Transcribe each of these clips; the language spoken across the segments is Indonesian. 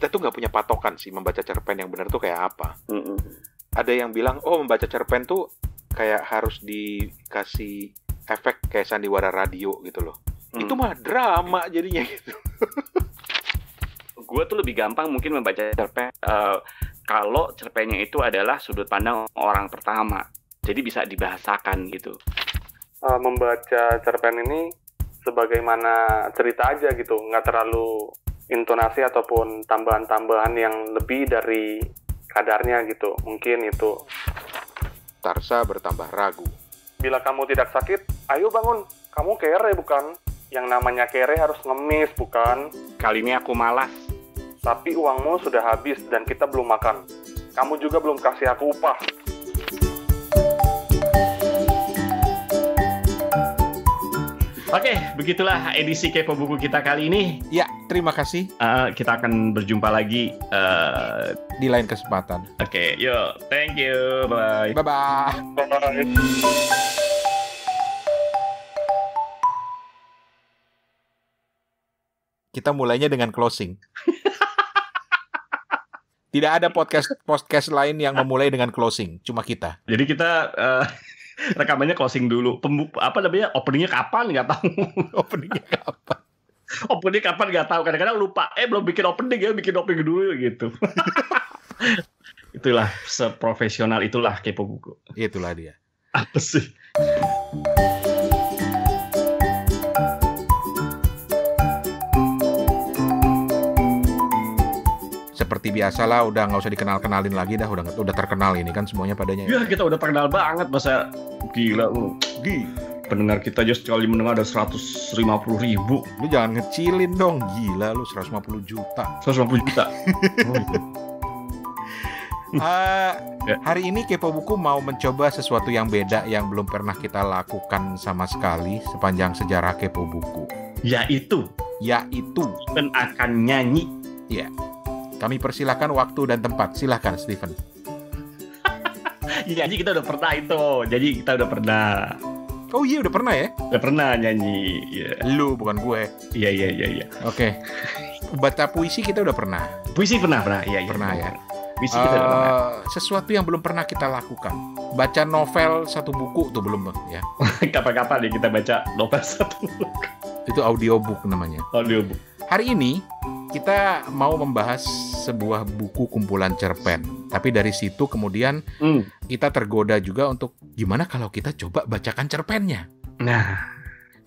kita tuh nggak punya patokan sih membaca cerpen yang benar tuh kayak apa. Mm -mm. Ada yang bilang, oh membaca cerpen tuh kayak harus dikasih efek kayak sandiwara radio gitu loh. Mm. Itu mah drama jadinya gitu. Gue tuh lebih gampang mungkin membaca cerpen uh, kalau cerpennya itu adalah sudut pandang orang pertama. Jadi bisa dibahasakan gitu. Uh, membaca cerpen ini sebagaimana cerita aja gitu, nggak terlalu intonasi ataupun tambahan-tambahan yang lebih dari kadarnya gitu. Mungkin itu. Tarsa bertambah ragu. Bila kamu tidak sakit, ayo bangun. Kamu kere bukan? Yang namanya kere harus ngemis bukan? Kali ini aku malas. Tapi uangmu sudah habis dan kita belum makan. Kamu juga belum kasih aku upah. Oke, okay, begitulah edisi Kepo Buku kita kali ini. Ya, terima kasih. Uh, kita akan berjumpa lagi uh, di lain kesempatan. Oke, okay, yuk. Thank you. Bye. Bye-bye. bye kita mulainya dengan closing. Tidak ada podcast podcast lain yang memulai dengan closing, cuma kita. Jadi kita uh... rekamannya closing dulu. Pembu apa namanya? Openingnya kapan nggak tahu. openingnya kapan? openingnya kapan nggak tahu. Kadang-kadang lupa. Eh belum bikin opening ya, bikin opening dulu gitu. itulah seprofesional itulah kepo buku. Itulah dia. Apa sih? seperti biasa lah udah nggak usah dikenal kenalin lagi dah udah udah terkenal ini kan semuanya padanya ya kita udah terkenal banget masa gila lu gila pendengar kita aja sekali mendengar ada 150 ribu lu jangan ngecilin dong gila lu 150 juta 150 juta oh, uh, iya. eh, yeah. hari ini Kepo Buku mau mencoba sesuatu yang beda yang belum pernah kita lakukan sama sekali sepanjang sejarah Kepo Buku. Yaitu, yaitu dan akan nyanyi. Ya. Yeah. Kami persilahkan waktu dan tempat. Silahkan, Steven. Nyanyi kita udah pernah itu. Jadi kita udah pernah. Oh iya udah pernah ya? Udah pernah nyanyi. Yeah. Lu bukan gue. Iya iya iya. iya. Oke. Baca puisi kita udah pernah. Puisi pernah pernah. Iya iya. Pernah ya. Puisi kita uh, udah pernah. Eh, sesuatu yang belum pernah kita lakukan. Baca novel satu buku tuh belum ya. Kapan-kapan nih kita baca novel satu buku. Itu audiobook namanya. Audiobook. Hari ini kita mau membahas sebuah buku kumpulan cerpen. Tapi dari situ kemudian hmm. kita tergoda juga untuk gimana kalau kita coba bacakan cerpennya. Nah,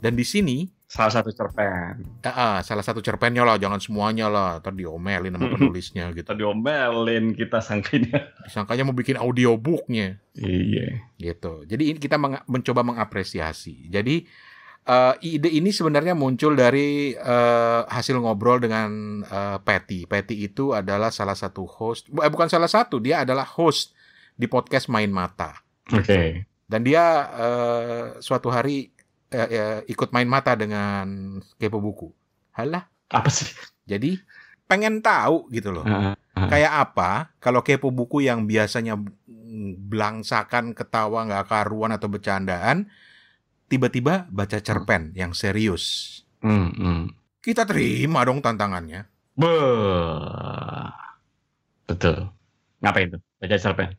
dan di sini salah satu cerpen. Uh, uh, salah satu cerpennya lah, jangan semuanya loh, Tadi diomelin sama hmm. penulisnya gitu. Tadi diomelin kita sangkanya. Sangkanya mau bikin audiobooknya. Iya. Gitu. Jadi ini kita meng mencoba mengapresiasi. Jadi uh, ide ini sebenarnya muncul dari uh, hasil ngobrol dengan uh, Patty. Patty itu adalah salah satu host, eh, bukan salah satu, dia adalah host di podcast Main Mata. Oke. Okay. Dan dia uh, suatu hari uh, uh, ikut main mata dengan kepo buku. Halah. Apa sih? Jadi pengen tahu gitu loh. Uh, uh. Kayak apa kalau kepo buku yang biasanya belangsakan ketawa nggak karuan atau bercandaan tiba-tiba baca hmm. cerpen hmm. yang serius. Hmm, hmm. Kita terima dong tantangannya. Be Betul. Ngapain tuh? Baca cerpen.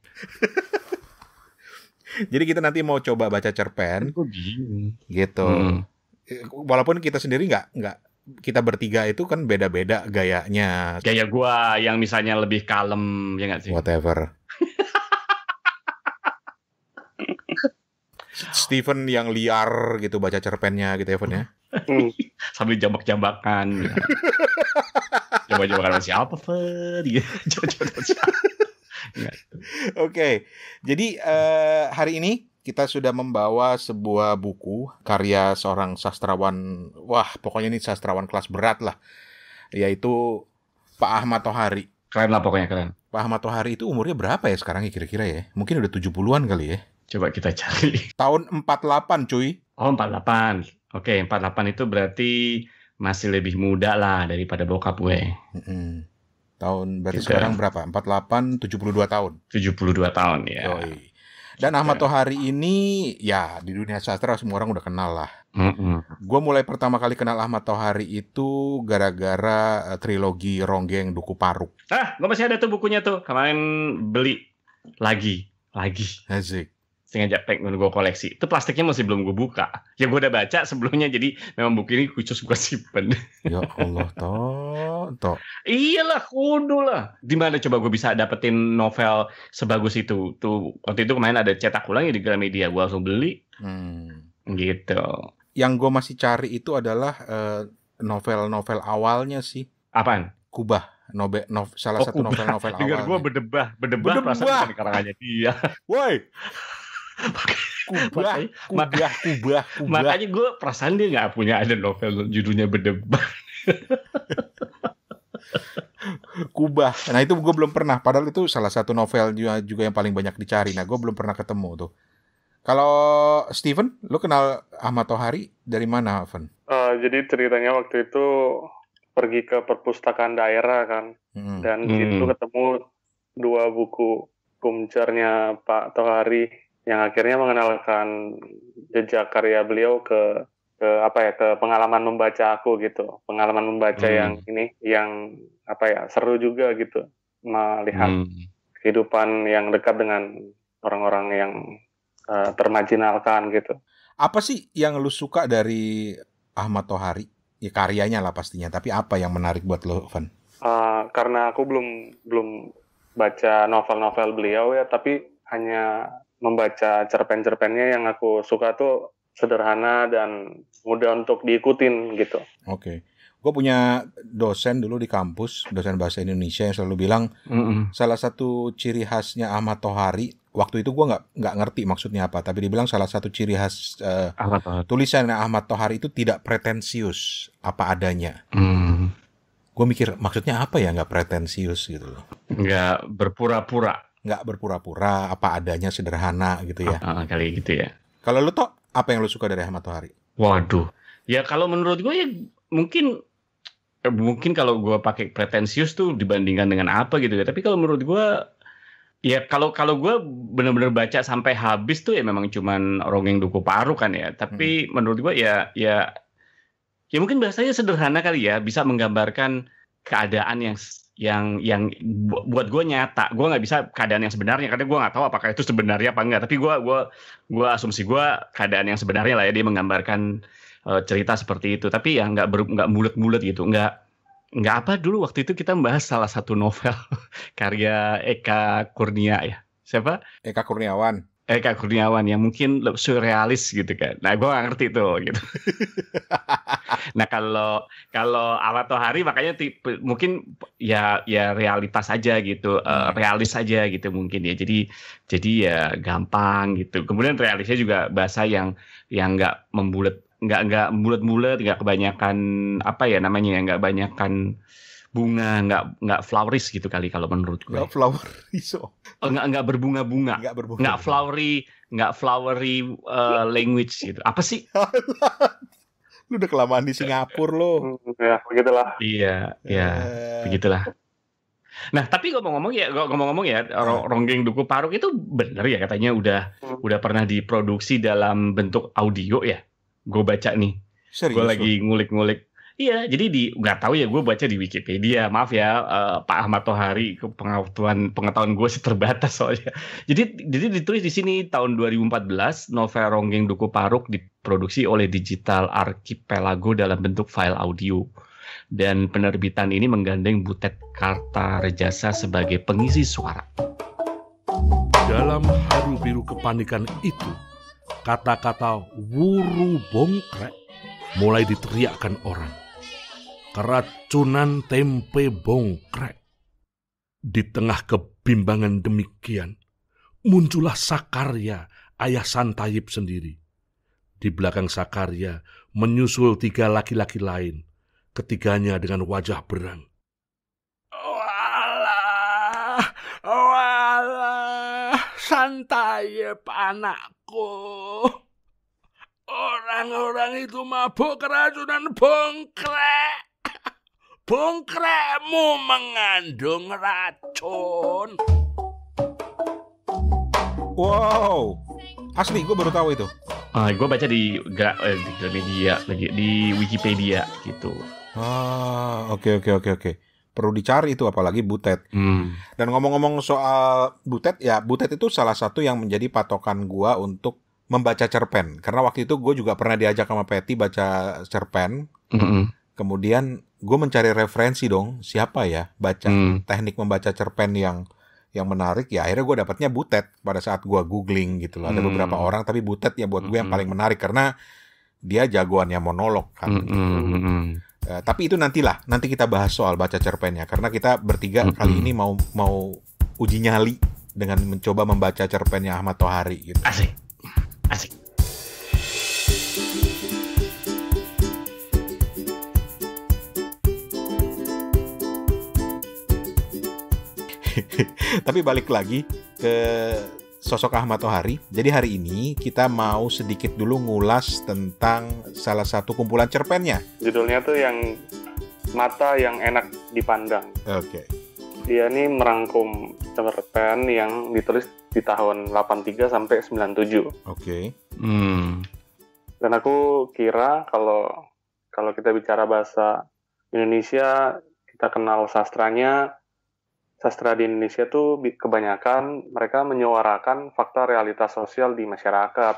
Jadi kita nanti mau coba baca cerpen. Kan gitu. Hmm. Eh, walaupun kita sendiri nggak nggak kita bertiga itu kan beda-beda gayanya. Gaya gua yang misalnya lebih kalem ya nggak sih? Whatever. Steven yang liar gitu baca cerpennya gitu Evan ya. ya. Hmm. Sambil jambak-jambakan. Jambak-jambakan gitu. siapa, Fed? Gitu. Oke, jadi uh, hari ini kita sudah membawa sebuah buku karya seorang sastrawan, wah pokoknya ini sastrawan kelas berat lah, yaitu Pak Ahmad Tohari. Keren lah pokoknya keren. Pak Ahmad Tohari itu umurnya berapa ya sekarang ya kira-kira ya? Mungkin udah 70-an kali ya? Coba kita cari. Tahun 48 cuy. Oh 48. Oke 48 itu berarti masih lebih muda lah daripada bokap gue. Mm -hmm. Tahun berarti gitu. sekarang berapa? 48, 72 tahun. 72 tahun ya. Yoi. Dan Ahmad ya. Tohari ini ya di dunia sastra semua orang udah kenal lah. mm -hmm. Gue mulai pertama kali kenal Ahmad Tohari itu gara-gara eh, trilogi Ronggeng Duku Paruk. Ah, gue masih ada tuh bukunya tuh. Kemarin beli lagi, lagi. Asik sengaja pack eh, gue koleksi. Itu plastiknya masih belum gue buka. Ya gue udah baca sebelumnya jadi memang buku ini khusus gue simpen. Ya Allah toh toh. Iyalah kudu lah. Di coba gue bisa dapetin novel sebagus itu? Tuh waktu itu kemarin ada cetak ulang ya di Gramedia gue langsung beli. Hmm. Gitu. Yang gue masih cari itu adalah eh, novel-novel uh, awalnya sih. Apaan? Kubah nobe, no, salah oh, satu novel-novel awal. Dengar gue berdebah, berdebah, berdebah. perasaan karangannya dia. Woi, kubah, kubah, kubah, kubah. Makanya gue perasaan dia nggak punya ada novel judulnya berdebat. kubah. Nah itu gue belum pernah. Padahal itu salah satu novel juga, juga yang paling banyak dicari. Nah gue belum pernah ketemu tuh. Kalau Steven, lo kenal Ahmad Tohari dari mana, Van? Uh, jadi ceritanya waktu itu pergi ke perpustakaan daerah kan, hmm. dan hmm. situ ketemu dua buku kumcernya Pak Tohari yang akhirnya mengenalkan jejak karya beliau ke ke apa ya ke pengalaman membaca aku gitu pengalaman membaca hmm. yang ini yang apa ya seru juga gitu melihat hmm. kehidupan yang dekat dengan orang-orang yang uh, eh, termajinalkan gitu apa sih yang lu suka dari Ahmad Tohari ya karyanya lah pastinya tapi apa yang menarik buat lo Van uh, karena aku belum belum baca novel-novel beliau ya tapi hanya membaca cerpen-cerpennya yang aku suka tuh sederhana dan mudah untuk diikutin gitu. Oke. Okay. Gue punya dosen dulu di kampus, dosen bahasa Indonesia yang selalu bilang mm -mm. salah satu ciri khasnya Ahmad Tohari. Waktu itu gue nggak nggak ngerti maksudnya apa, tapi dibilang salah satu ciri khas uh, Ahmad tulisan Ahmad Tohari itu tidak pretensius apa adanya. Mm. Gue mikir maksudnya apa ya nggak pretensius gitu loh? Nggak berpura-pura nggak berpura-pura, apa adanya sederhana gitu ya. Uh, uh, kali gitu ya. Kalau lo toh apa yang lo suka dari Ahmad Tohari? Waduh. Ya kalau menurut gue ya mungkin eh, mungkin kalau gue pakai pretensius tuh dibandingkan dengan apa gitu ya. Tapi kalau menurut gue Ya kalau kalau gue bener-bener baca sampai habis tuh ya memang cuman rongeng duku paru kan ya. Tapi hmm. menurut gue ya ya ya mungkin bahasanya sederhana kali ya bisa menggambarkan keadaan yang yang yang buat gue nyata gue nggak bisa keadaan yang sebenarnya karena gue nggak tahu apakah itu sebenarnya apa enggak tapi gue gua gua asumsi gue keadaan yang sebenarnya lah ya dia menggambarkan uh, cerita seperti itu tapi ya nggak nggak mulut-mulut gitu nggak nggak apa dulu waktu itu kita membahas salah satu novel karya Eka Kurnia ya siapa Eka Kurniawan eh Kak Kurniawan yang mungkin surrealis gitu kan. Nah, gue gak ngerti tuh gitu. nah, kalau kalau Awat Tohari makanya tipe, mungkin ya ya realitas aja gitu, uh, realis aja gitu mungkin ya. Jadi jadi ya gampang gitu. Kemudian realisnya juga bahasa yang yang nggak membulat nggak nggak bulat-bulat, nggak kebanyakan apa ya namanya ya nggak kebanyakan bunga nggak nggak floweris gitu kali kalau menurut gue nggak floweris so. Oh. Oh, nggak nggak berbunga-bunga nggak berbunga nggak flowery nggak flowery uh, language gitu apa sih lu udah kelamaan di Singapura lo ya begitulah iya iya uh... begitulah Nah, tapi ngomong-ngomong ya, ngomong-ngomong ya, ah. Ronggeng Duku Paruk itu benar ya katanya udah hmm. udah pernah diproduksi dalam bentuk audio ya. Gue baca nih. Gue lagi ngulik-ngulik Iya, jadi di nggak tahu ya gue baca di Wikipedia. Maaf ya uh, Pak Ahmad Tohari, pengetahuan pengetahuan gue sih terbatas soalnya. Jadi jadi ditulis di sini tahun 2014 novel Ronggeng Duku Paruk diproduksi oleh Digital Archipelago dalam bentuk file audio. Dan penerbitan ini menggandeng Butet Karta Rejasa sebagai pengisi suara. Dalam haru biru kepanikan itu, kata-kata wuru bongkrek mulai diteriakkan orang keracunan tempe bongkrek. Di tengah kebimbangan demikian, muncullah Sakarya, ayah Santayib sendiri. Di belakang Sakarya menyusul tiga laki-laki lain, ketiganya dengan wajah berang. Walah, walah, Santayib anakku. Orang-orang itu mabuk keracunan bongkrek. Bungkremu mengandung racun. Wow, asli gue baru tahu itu. Uh, ah, gue baca di eh, di Gramedia, di, di Wikipedia gitu. Ah, oke okay, oke okay, oke okay, oke. Perlu dicari itu apalagi butet. Hmm. Dan ngomong-ngomong soal butet, ya butet itu salah satu yang menjadi patokan gue untuk membaca cerpen. Karena waktu itu gue juga pernah diajak sama Peti baca cerpen. Mm -hmm kemudian gue mencari referensi dong siapa ya baca hmm. teknik membaca cerpen yang yang menarik ya akhirnya gue dapatnya butet pada saat gue googling gitu loh ada hmm. beberapa orang tapi butet ya buat gue yang hmm. paling menarik karena dia jagoannya monolog kan hmm. gitu. hmm. Uh, tapi itu nantilah nanti kita bahas soal baca cerpennya karena kita bertiga hmm. kali ini mau mau uji nyali dengan mencoba membaca cerpennya Ahmad Tohari gitu asik asik Tapi balik lagi ke sosok Ahmad Tohari. Jadi hari ini kita mau sedikit dulu ngulas tentang salah satu kumpulan cerpennya. Judulnya tuh yang mata yang enak dipandang. Oke. Okay. Dia ini merangkum cerpen yang ditulis di tahun 83 sampai 97. Oke. Okay. Hmm. Dan aku kira kalau kalau kita bicara bahasa Indonesia, kita kenal sastranya, sastra di Indonesia tuh kebanyakan mereka menyuarakan fakta realitas sosial di masyarakat.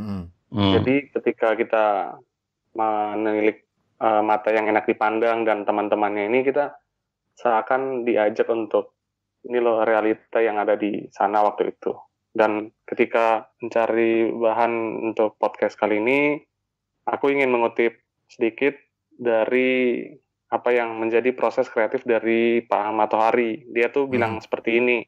Hmm. Hmm. Jadi ketika kita menilik uh, eh, mata yang enak dipandang dan teman-temannya ini kita seakan diajak untuk ini loh realita yang ada di sana waktu itu. Dan ketika mencari bahan untuk podcast kali ini, aku ingin mengutip sedikit dari apa yang menjadi proses kreatif dari Pak Ahmad Tohari. Dia tuh hmm. bilang seperti ini.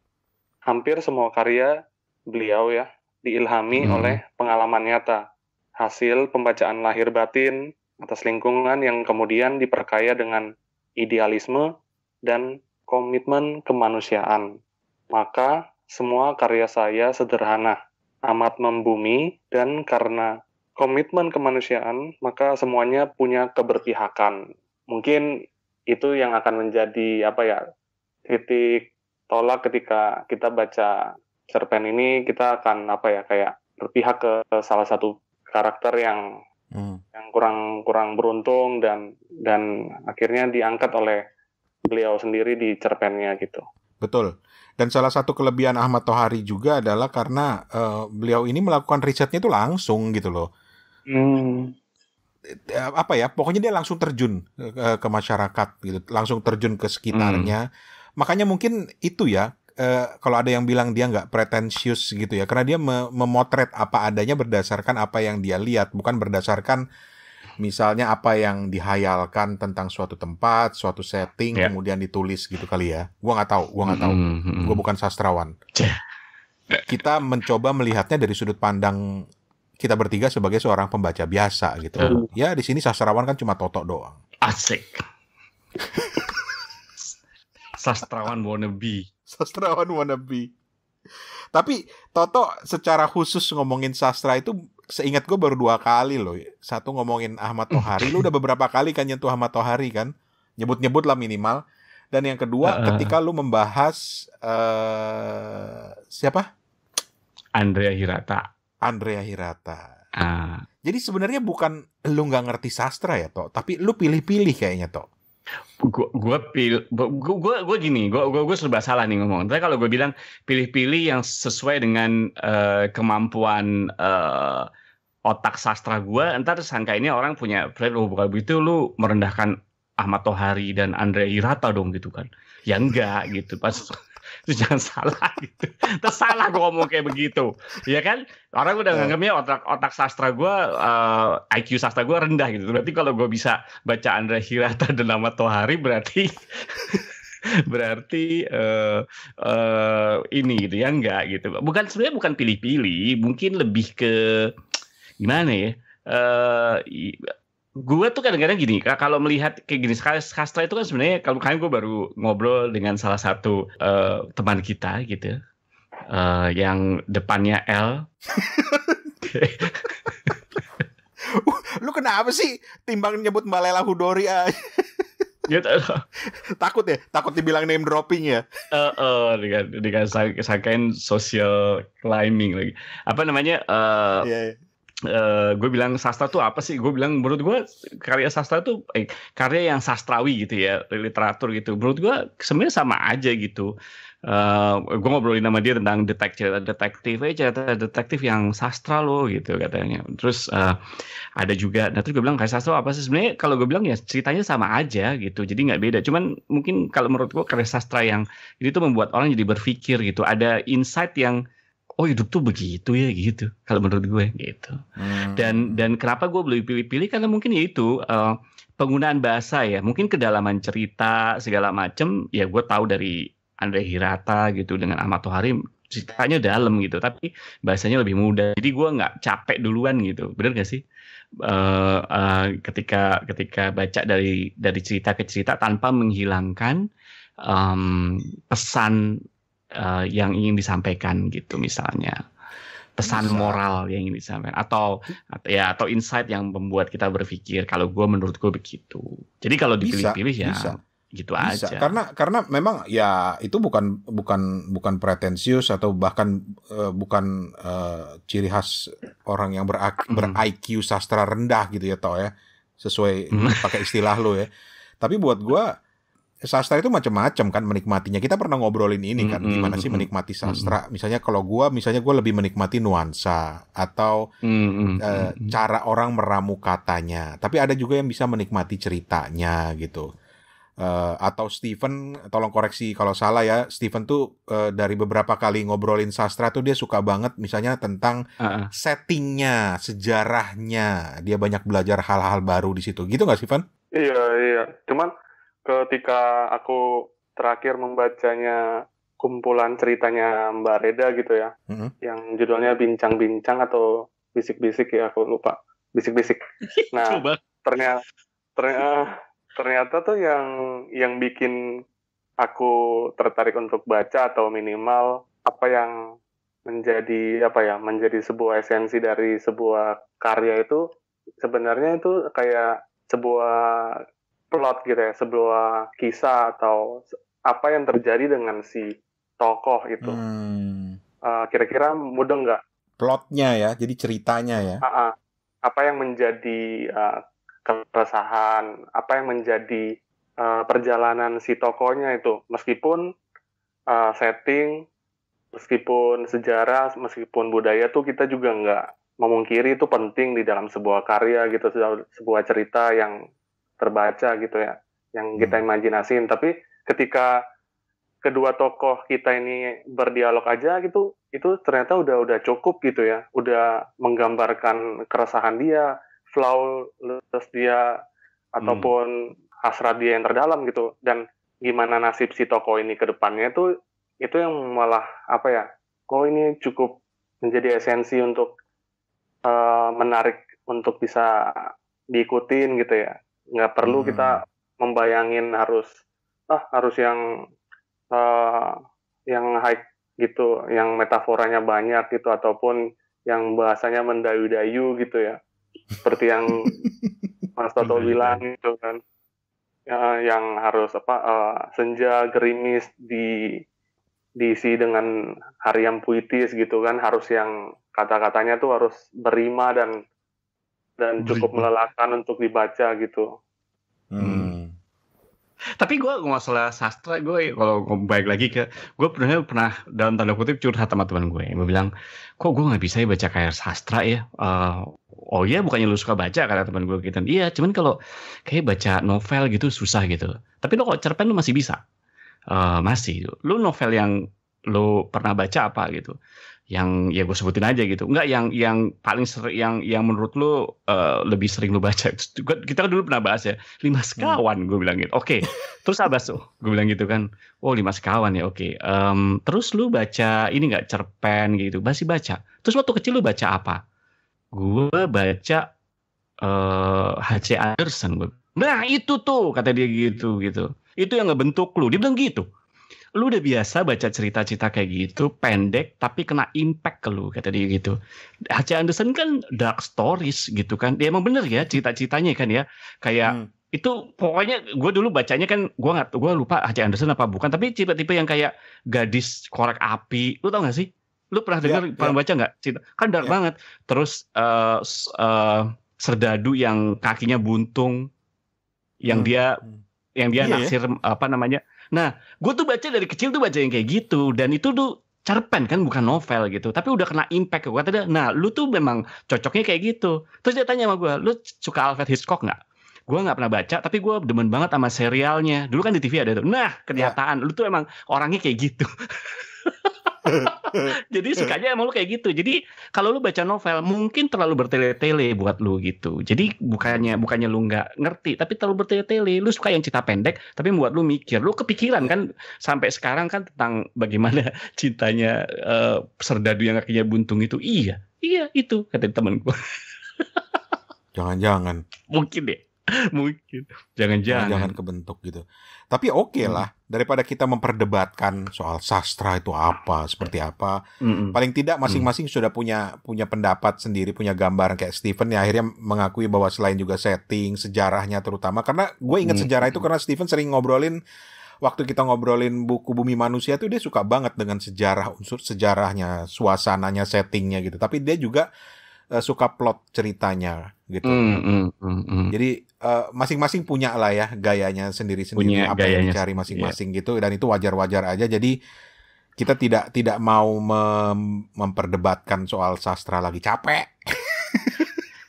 Hampir semua karya beliau ya diilhami hmm. oleh pengalaman nyata, hasil pembacaan lahir batin atas lingkungan yang kemudian diperkaya dengan idealisme dan komitmen kemanusiaan. Maka semua karya saya sederhana, amat membumi dan karena komitmen kemanusiaan, maka semuanya punya keberpihakan mungkin itu yang akan menjadi apa ya titik tolak ketika kita baca cerpen ini kita akan apa ya kayak berpihak ke salah satu karakter yang hmm. yang kurang kurang beruntung dan dan akhirnya diangkat oleh beliau sendiri di cerpennya gitu. Betul. Dan salah satu kelebihan Ahmad Tohari juga adalah karena uh, beliau ini melakukan risetnya itu langsung gitu loh. Hmm. Eh, eh, apa ya pokoknya dia langsung terjun ke, ke masyarakat gitu langsung terjun ke sekitarnya hmm. makanya mungkin itu ya eh, kalau ada yang bilang dia nggak pretensius gitu ya, karena dia me memotret apa adanya berdasarkan apa yang dia lihat, bukan berdasarkan misalnya apa yang dihayalkan tentang suatu tempat, suatu setting, yeah. kemudian ditulis gitu kali ya. Gua nggak tahu, gua nggak tahu, hmm, hmm, hmm. gua bukan sastrawan. Kita mencoba melihatnya dari sudut pandang kita bertiga sebagai seorang pembaca biasa gitu. Uh. Ya di sini sastrawan kan cuma Toto doang. Asik. sastrawan wannabe. Sastrawan wannabe. Tapi Toto secara khusus ngomongin sastra itu seingat gue baru dua kali loh. Satu ngomongin Ahmad Tohari, lu udah beberapa kali kan nyentuh Ahmad Tohari kan? Nyebut-nyebut lah minimal. Dan yang kedua uh. ketika lu membahas uh, siapa? Andrea Hirata. Andrea Hirata. Ah. Jadi sebenarnya bukan lu nggak ngerti sastra ya, Tok, tapi lu pilih-pilih kayaknya, Tok. Gua gue pilih Gua gue gini, gue gue gue serba salah nih ngomong. Tapi kalau gue bilang pilih-pilih yang sesuai dengan uh, kemampuan uh, otak sastra gue, entar sangka ini orang punya friend oh bukan begitu lu merendahkan Ahmad Tohari dan Andre Irata dong gitu kan. Ya enggak gitu. Pas itu jangan salah gitu. Terus salah gue ngomong kayak begitu, ya kan? Orang udah iya. nganggapnya otak otak sastra gue, uh, IQ sastra gue rendah gitu. Berarti kalau gue bisa baca Andre Hirata dan nama Tohari berarti berarti uh, uh, ini gitu ya enggak gitu. Bukan sebenarnya bukan pilih-pilih, mungkin lebih ke gimana ya? Uh, gue tuh kadang-kadang gini kalau melihat kayak gini kastra itu kan sebenarnya kalau kalian gue baru ngobrol dengan salah satu uh, teman kita gitu uh, yang depannya L lu kenapa sih timbang nyebut Mbak Lela Hudori aja ah? ya, gitu. takut ya takut dibilang name dropping ya uh, uh, dengan dengan sangkain social climbing lagi apa namanya uh, yeah, yeah. Uh, eh, gue bilang sastra tuh apa sih? Gue bilang menurut gue karya sastra tuh eh, karya yang sastrawi gitu ya, literatur gitu. Menurut gue sebenarnya sama aja gitu. Uh, eh, gue ngobrolin sama dia tentang detektif, detektif, aja, cerita detektif yang sastra loh gitu katanya. Terus uh, ada juga, nah terus gue bilang karya sastra apa sih? Sebenarnya kalau gue bilang ya ceritanya sama aja gitu, jadi nggak beda. Cuman mungkin kalau menurut gue karya sastra yang itu membuat orang jadi berpikir gitu, ada insight yang oh hidup tuh begitu ya gitu kalau menurut gue gitu hmm. dan dan kenapa gue lebih pilih-pilih karena mungkin ya itu uh, penggunaan bahasa ya mungkin kedalaman cerita segala macem ya gue tahu dari Andre Hirata gitu dengan Ahmad Harim ceritanya dalam gitu tapi bahasanya lebih mudah jadi gue nggak capek duluan gitu bener gak sih uh, uh, ketika ketika baca dari dari cerita ke cerita tanpa menghilangkan um, pesan uh, yang ingin disampaikan gitu misalnya pesan Bisa. moral yang ingin disampaikan atau, ya atau insight yang membuat kita berpikir kalau gue menurut gue begitu jadi kalau dipilih-pilih ya Bisa. gitu Bisa. aja karena karena memang ya itu bukan bukan bukan pretensius atau bahkan uh, bukan uh, ciri khas orang yang ber mm. ber IQ sastra rendah gitu ya toh ya sesuai mm. pakai istilah lo ya tapi buat gue sastra itu macam-macam kan menikmatinya. Kita pernah ngobrolin ini kan, mm -hmm. gimana sih menikmati sastra. Mm -hmm. Misalnya kalau gua misalnya gua lebih menikmati nuansa atau mm -hmm. uh, cara orang meramu katanya. Tapi ada juga yang bisa menikmati ceritanya gitu. Uh, atau Steven, tolong koreksi kalau salah ya. Steven tuh uh, dari beberapa kali ngobrolin sastra tuh dia suka banget, misalnya tentang uh -uh. settingnya, sejarahnya. Dia banyak belajar hal-hal baru di situ. Gitu nggak, Steven? Iya, iya. Cuman ketika aku terakhir membacanya kumpulan ceritanya Mbak Reda gitu ya, mm-hmm. yang judulnya bincang-bincang atau bisik-bisik ya aku lupa bisik-bisik. Nah Coba. ternyata ternyata eh, ternyata tuh yang yang bikin aku tertarik untuk baca atau minimal apa yang menjadi apa ya menjadi sebuah esensi dari sebuah karya itu sebenarnya itu kayak sebuah plot gitu ya sebuah kisah atau apa yang terjadi dengan si tokoh itu hmm. uh, kira-kira mudah nggak plotnya ya jadi ceritanya ya uh, uh, apa yang menjadi uh, keresahan apa yang menjadi uh, perjalanan si tokohnya itu meskipun uh, setting meskipun sejarah meskipun budaya tuh kita juga nggak memungkiri itu penting di dalam sebuah karya gitu sebuah cerita yang terbaca gitu ya yang hmm. kita imajinasiin tapi ketika kedua tokoh kita ini berdialog aja gitu itu ternyata udah udah cukup gitu ya udah menggambarkan keresahan dia flawless dia ataupun hmm. hasrat dia yang terdalam gitu dan gimana nasib si tokoh ini ke depannya itu itu yang malah apa ya kok oh, ini cukup menjadi esensi untuk uh, menarik untuk bisa diikutin gitu ya nggak perlu hmm. kita membayangin harus ah harus yang uh, yang high gitu yang metaforanya banyak gitu ataupun yang bahasanya mendayu-dayu gitu ya seperti yang Mas Toto iya, iya. bilang gitu kan ya, yang harus apa uh, senja gerimis di diisi dengan harian puitis gitu kan harus yang kata-katanya tuh harus berima dan dan cukup melelahkan untuk dibaca gitu. Hmm. Tapi gue masalah sastra gue kalau baik lagi ke gue pernah pernah dalam tanda kutip curhat sama teman gue yang bilang kok gue nggak bisa ya baca kayak sastra ya. Uh, oh iya bukannya lu suka baca kata teman gue gitu. Iya cuman kalau kayak baca novel gitu susah gitu. Tapi lo kok cerpen lu masih bisa. Uh, masih. Lu novel yang lo pernah baca apa gitu yang ya gue sebutin aja gitu nggak yang yang paling sering yang yang menurut lo uh, eh, lebih sering lo baca kita kan dulu pernah bahas ya lima hmm. sekawan hmm. gue bilang gitu oke okay. terus apa tuh gue bilang gitu kan oh lima sekawan ya oke okay. um, terus lo baca ini nggak cerpen gitu masih baca terus waktu kecil lo baca apa gue baca uh, eh, H.C. Anderson gue nah itu tuh kata dia gitu gitu itu yang ngebentuk lu dia bilang gitu lu udah biasa baca cerita-cerita kayak gitu, pendek tapi kena impact ke lu kata dia gitu. H.C. Anderson kan dark stories gitu kan. Dia emang bener ya cerita-ceritanya kan ya. Kayak hmm. itu pokoknya gue dulu bacanya kan gue nggak gue lupa H.C. Anderson apa bukan, tapi tipe-tipe yang kayak gadis korek api. Lu tau gak sih? Lu pernah ya, dengar yeah, pernah yeah. baca nggak? cerita Kan dark yeah. banget. Terus uh, uh, serdadu yang kakinya buntung yang hmm. dia hmm. yang dia yeah, ya. naksir yeah. apa namanya Nah, gue tuh baca dari kecil tuh baca yang kayak gitu dan itu tuh cerpen kan bukan novel gitu tapi udah kena impact gue kata dia nah lu tuh memang cocoknya kayak gitu terus dia tanya sama gue lu suka Alfred Hitchcock nggak gue nggak pernah baca tapi gue demen banget sama serialnya dulu kan di TV ada tuh nah iya. kenyataan ya. lu tuh emang orangnya kayak gitu jadi sukanya emang lu kayak gitu jadi kalau lu baca novel mungkin terlalu bertele-tele buat lu gitu jadi bukannya bukannya lu nggak ngerti tapi terlalu bertele-tele lu suka yang cerita pendek tapi buat lu mikir lu kepikiran kan sampai sekarang kan tentang bagaimana cintanya uh, serdadu yang kakinya buntung itu iya iya itu kata temen gue jangan-jangan mungkin deh mungkin jangan-jangan jangan kebentuk gitu tapi oke okay hmm. lah hmm. daripada kita memperdebatkan soal sastra itu apa seperti apa hmm. paling tidak masing-masing hmm. sudah punya punya pendapat sendiri punya gambar kayak Stephen ya akhirnya mengakui bahwa selain juga setting sejarahnya terutama karena gue ingat hmm. sejarah itu karena Stephen sering ngobrolin waktu kita ngobrolin buku Bumi Manusia tuh dia suka banget dengan sejarah unsur sejarahnya suasananya settingnya gitu tapi dia juga eh, suka plot ceritanya gitu. Mm, mm, mm, mm. Jadi Eh, masing-masing punya lah ya gayanya sendiri-sendiri punya apa gayanya. yang dicari masing-masing yeah. gitu dan itu wajar-wajar aja jadi kita tidak tidak mau mem memperdebatkan soal sastra lagi capek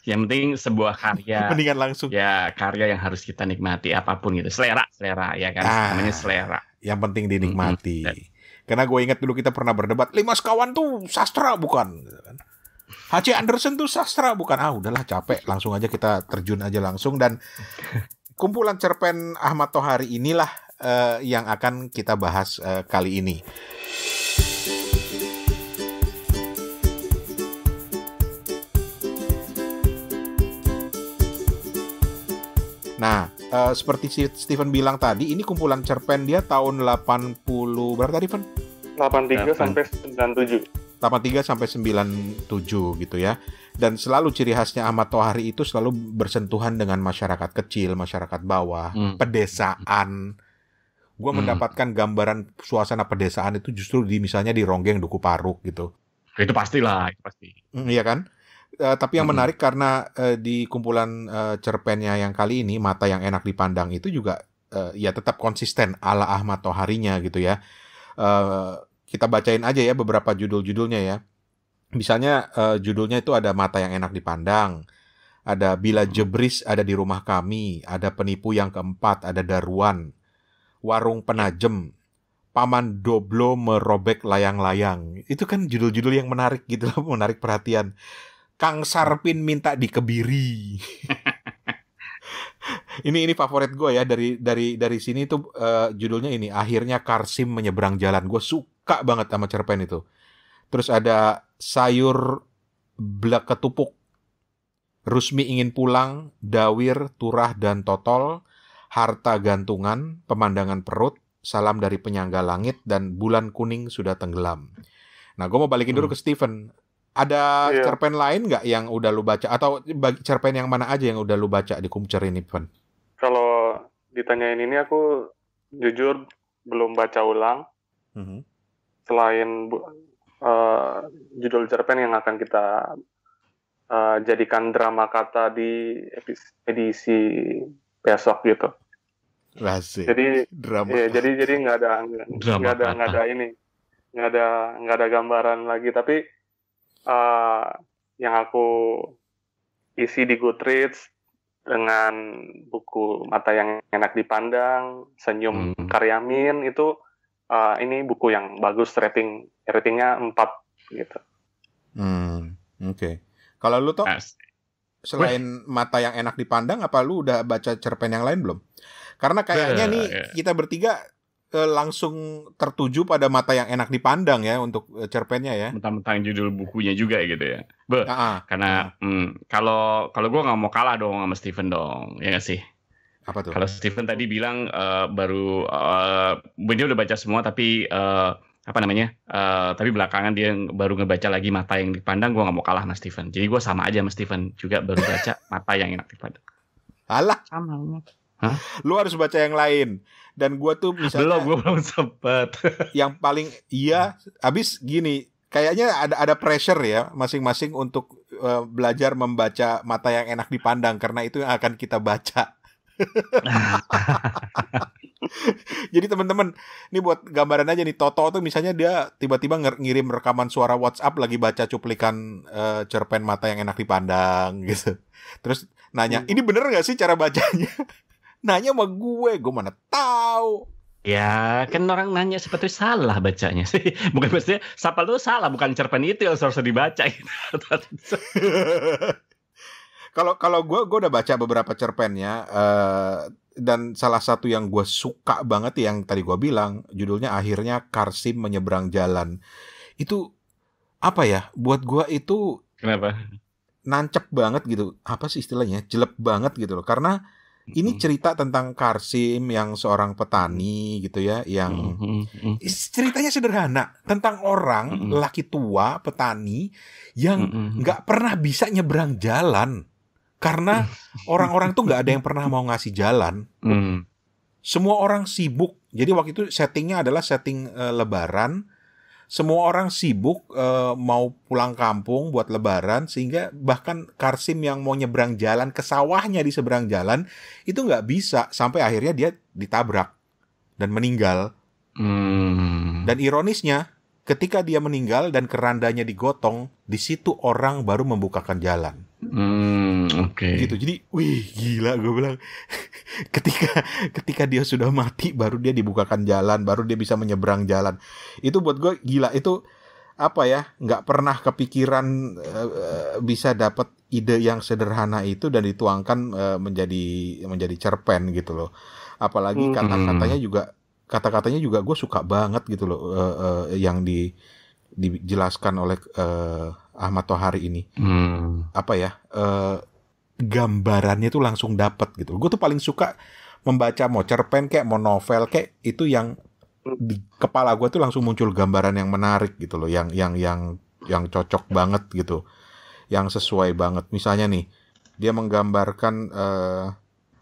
yang penting sebuah karya mendingan langsung ya karya yang harus kita nikmati apapun gitu selera selera ya kan ah, namanya selera yang penting dinikmati mm -hmm. karena gue ingat dulu kita pernah berdebat lima sekawan tuh sastra bukan H.C. Anderson tuh sastra bukan ah udahlah capek langsung aja kita terjun aja langsung dan kumpulan cerpen Ahmad Tohari inilah uh, yang akan kita bahas uh, kali ini. Nah, uh, seperti Steven bilang tadi, ini kumpulan cerpen dia tahun 80 berapa tadi, Van? 83 sampai 97. 83 sampai 97 gitu ya. Dan selalu ciri khasnya Ahmad Tohari itu selalu bersentuhan dengan masyarakat kecil, masyarakat bawah, hmm. pedesaan. Gue hmm. mendapatkan gambaran suasana pedesaan itu justru di misalnya di Ronggeng Duku Paruk gitu. Itu pastilah, itu pasti. Mm, iya kan? Uh, tapi yang hmm. menarik karena uh, di kumpulan uh, cerpennya yang kali ini mata yang enak dipandang itu juga uh, ya tetap konsisten ala Ahmad Toharinya gitu ya. Uh, kita bacain aja ya beberapa judul-judulnya ya. Misalnya uh, judulnya itu ada mata yang enak dipandang, ada bila hmm. jebris ada di rumah kami, ada penipu yang keempat, ada daruan, warung penajem, paman doblo merobek layang-layang. Itu kan judul-judul yang menarik gitu loh, menarik perhatian. Kang Sarpin minta dikebiri. ini ini favorit gue ya dari dari dari sini tuh uh, judulnya ini akhirnya Karsim menyeberang jalan gue suka suka banget sama cerpen itu. Terus ada sayur belak ketupuk. Rusmi ingin pulang, dawir, turah, dan totol, harta gantungan, pemandangan perut, salam dari penyangga langit, dan bulan kuning sudah tenggelam. Nah, gue mau balikin dulu hmm. ke Steven. Ada yeah. cerpen lain nggak yang udah lu baca? Atau cerpen yang mana aja yang udah lu baca di Kumcer ini, Pen? Kalau ditanyain ini, aku jujur belum baca ulang. Mm -hmm selain uh, judul cerpen yang akan kita uh, jadikan drama kata di edisi besok gitu. Rasik. Jadi drama. Ya, jadi jadi nggak ada nggak ada nggak ada ini nggak ada nggak ada gambaran lagi tapi uh, yang aku isi di Goodreads dengan buku mata yang enak dipandang senyum hmm. karyamin itu uh, ini buku yang bagus rating ratingnya 4 gitu. Hmm, oke. Okay. Kalau lu tuh selain mata yang enak dipandang apa lu udah baca cerpen yang lain belum? Karena kayaknya nih yeah. kita bertiga uh, langsung tertuju pada mata yang enak dipandang ya untuk eh, cerpennya ya. Mentang-mentang judul bukunya juga gitu ya. Be, uh -uh. karena hmm, kalau uh -uh. mm, kalau gue nggak mau kalah dong sama Steven dong, ya gak sih? Apa tuh? Kalau Steven tadi bilang uh, baru uh, eh, dia udah baca semua tapi uh, apa namanya? Uh, tapi belakangan dia baru ngebaca lagi mata yang dipandang. Gue nggak mau kalah sama Steven. Jadi gue sama aja sama Steven juga baru baca mata yang enak dipandang. Alah. Sama. Hah? Lu harus baca yang lain. Dan gua tuh misalnya belum, gua belum sempat. yang paling iya, habis gini, kayaknya ada ada pressure ya masing-masing untuk uh, belajar membaca mata yang enak dipandang karena itu yang akan kita baca. Jadi teman-teman, ini buat gambaran aja nih Toto tuh misalnya dia tiba-tiba ngirim rekaman suara WhatsApp lagi baca cuplikan uh, cerpen mata yang enak dipandang gitu. Terus nanya, hmm. "Ini bener gak sih cara bacanya?" nanya sama gue, gue mana tahu. Ya, kan orang nanya seperti salah bacanya sih. Bukan maksudnya, sapa lu salah, bukan cerpen itu yang harus dibaca. Gitu. Kalau kalau gue gue udah baca beberapa cerpennya uh, dan salah satu yang gue suka banget ya yang tadi gue bilang judulnya akhirnya Karsim menyeberang jalan itu apa ya buat gue itu kenapa nancep banget gitu apa sih istilahnya jelek banget gitu loh karena ini cerita tentang Karsim yang seorang petani gitu ya yang ceritanya sederhana tentang orang laki tua petani yang nggak pernah bisa nyebrang jalan karena orang-orang tuh nggak ada yang pernah mau ngasih jalan. Mm. Semua orang sibuk. Jadi waktu itu settingnya adalah setting uh, Lebaran. Semua orang sibuk uh, mau pulang kampung buat Lebaran sehingga bahkan Karsim yang mau nyebrang jalan ke sawahnya di seberang jalan itu nggak bisa sampai akhirnya dia ditabrak dan meninggal. Mm. Dan ironisnya ketika dia meninggal dan kerandanya digotong di situ orang baru membukakan jalan. Hmm, oke. Okay. Gitu. Jadi, wih, gila gue bilang. ketika ketika dia sudah mati baru dia dibukakan jalan, baru dia bisa menyeberang jalan. Itu buat gue gila itu apa ya? nggak pernah kepikiran uh, bisa dapat ide yang sederhana itu dan dituangkan uh, menjadi menjadi cerpen gitu loh. Apalagi hmm. kata-katanya juga kata-katanya juga gue suka banget gitu loh uh, uh, yang di dijelaskan oleh uh, Ahmad Tohari ini hmm. apa ya uh, gambarannya tuh langsung dapet gitu gue tuh paling suka membaca mau cerpen kayak mau novel kayak itu yang di kepala gue tuh langsung muncul gambaran yang menarik gitu loh yang yang yang yang cocok banget gitu yang sesuai banget misalnya nih dia menggambarkan uh,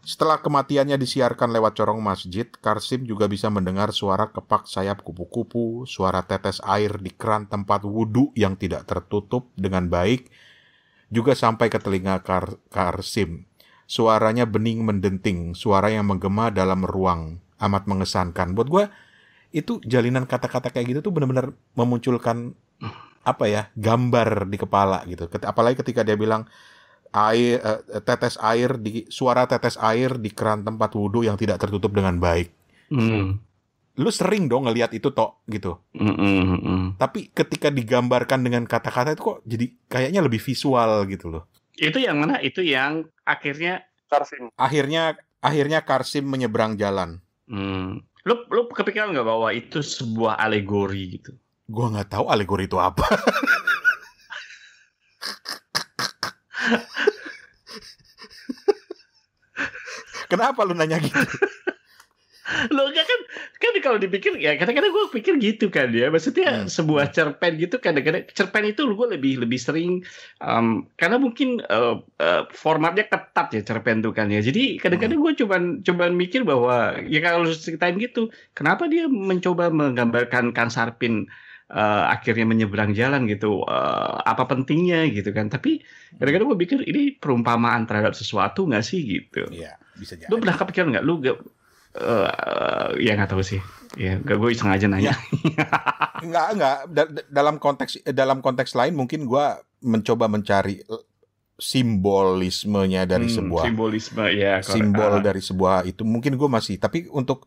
setelah kematiannya disiarkan lewat corong masjid, Karsim juga bisa mendengar suara kepak sayap kupu-kupu, suara tetes air di keran tempat wudhu yang tidak tertutup dengan baik, juga sampai ke telinga Kar Karsim. Suaranya bening mendenting, suara yang menggema dalam ruang, amat mengesankan. Buat gue, itu jalinan kata-kata kayak gitu tuh benar-benar memunculkan apa ya gambar di kepala gitu. Apalagi ketika dia bilang air uh, tetes air di suara tetes air di keran tempat wudhu yang tidak tertutup dengan baik. Mm. Lu sering dong ngelihat itu tok gitu. Mm -mm. Tapi ketika digambarkan dengan kata-kata itu kok jadi kayaknya lebih visual gitu loh. Itu yang mana? Itu yang akhirnya Karsim. Akhirnya akhirnya Karsim menyeberang jalan. Mm. Lu lu kepikiran nggak bahwa itu sebuah alegori gitu? Gua nggak tahu alegori itu apa. Kenapa lu nanya gitu? Lo enggak kan kan kalau dipikir ya kadang-kadang gue pikir gitu kan ya maksudnya hmm. sebuah cerpen gitu kadang-kadang cerpen itu gue lebih lebih sering um, karena mungkin uh, uh, formatnya ketat ya cerpen tuh kan ya jadi kadang-kadang hmm. gue cuman cuman mikir bahwa ya kalau ceritain gitu kenapa dia mencoba menggambarkan Kang Sarpin uh, akhirnya menyeberang jalan gitu uh, apa pentingnya gitu kan tapi hmm. kadang-kadang gue pikir ini perumpamaan terhadap sesuatu nggak sih gitu Iya, bisa jadi lu pernah kepikiran nggak lu gak, uh, eh, uh, ya nggak tahu sih ya gak gue iseng aja nanya ya. nggak nggak da dalam konteks dalam konteks lain mungkin gue mencoba mencari simbolismenya dari hmm, sebuah simbolisme ya simbol uh, dari sebuah itu mungkin gue masih tapi untuk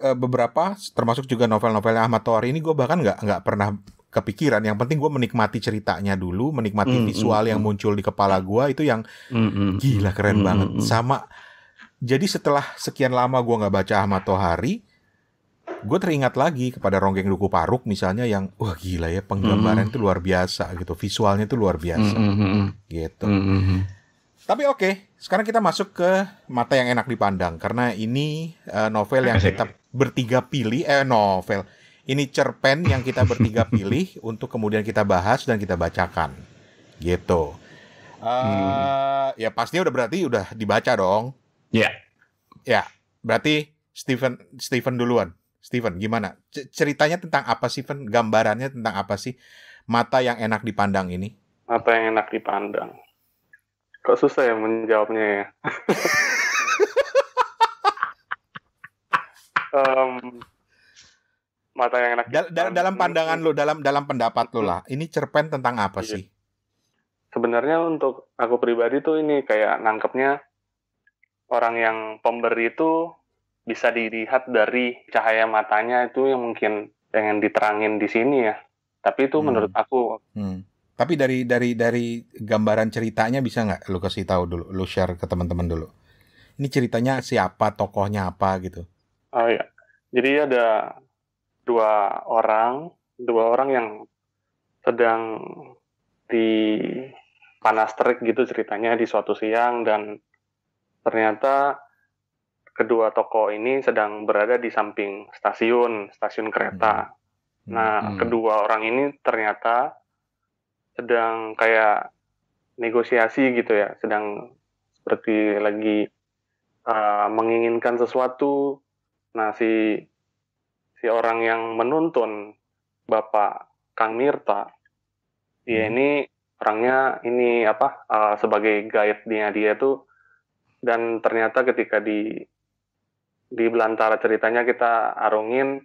Eh, beberapa termasuk juga novel-novelnya Ahmad Tohari ini gue bahkan nggak nggak pernah kepikiran. Yang penting gue menikmati ceritanya dulu, menikmati mm, visual mm, yang mm. muncul di kepala gue itu yang mm, gila keren mm, banget. Mm, Sama. Jadi setelah sekian lama gue nggak baca Ahmad Tohari, gue teringat lagi kepada Ronggeng Duku Paruk misalnya yang wah gila ya penggambaran itu luar biasa gitu, visualnya itu luar biasa mm, mm, gitu. Mm, Tapi oke, okay, sekarang kita masuk ke mata yang enak dipandang karena ini uh, novel yang kita bertiga pilih eh novel. Ini cerpen yang kita bertiga pilih untuk kemudian kita bahas dan kita bacakan. Gitu. Uh, hmm. ya pasti udah berarti udah dibaca dong. ya Yeah. Ya, berarti stephen stephen duluan. stephen gimana? C ceritanya tentang apa sih, Stephen? Gambarannya tentang apa sih? Mata yang enak dipandang ini. Mata yang enak dipandang. Kok susah ya menjawabnya ya? um, mata yang enak. Dal dal kan, dalam gitu. pandangan lu, dalam dalam pendapat lu lah, ini cerpen tentang apa iya. sih? Sebenarnya untuk aku pribadi tuh ini kayak nangkepnya orang yang pemberi itu bisa dilihat dari cahaya matanya itu yang mungkin pengen diterangin di sini ya. Tapi itu hmm. menurut aku. Hmm. Tapi dari dari dari gambaran ceritanya bisa nggak lu kasih tahu dulu, lu share ke teman-teman dulu. Ini ceritanya siapa, tokohnya apa gitu Oh iya. Jadi ada dua orang, dua orang yang sedang di panas terik gitu ceritanya di suatu siang dan ternyata kedua toko ini sedang berada di samping stasiun, stasiun kereta. Hmm. Nah, hmm. hmm. kedua orang ini ternyata sedang kayak negosiasi gitu ya, sedang seperti lagi uh, menginginkan sesuatu Nah, si si orang yang menuntun Bapak Kang Mirta, hmm. dia ini orangnya ini apa uh, sebagai guide-nya dia itu dan ternyata ketika di di belantara ceritanya kita arungin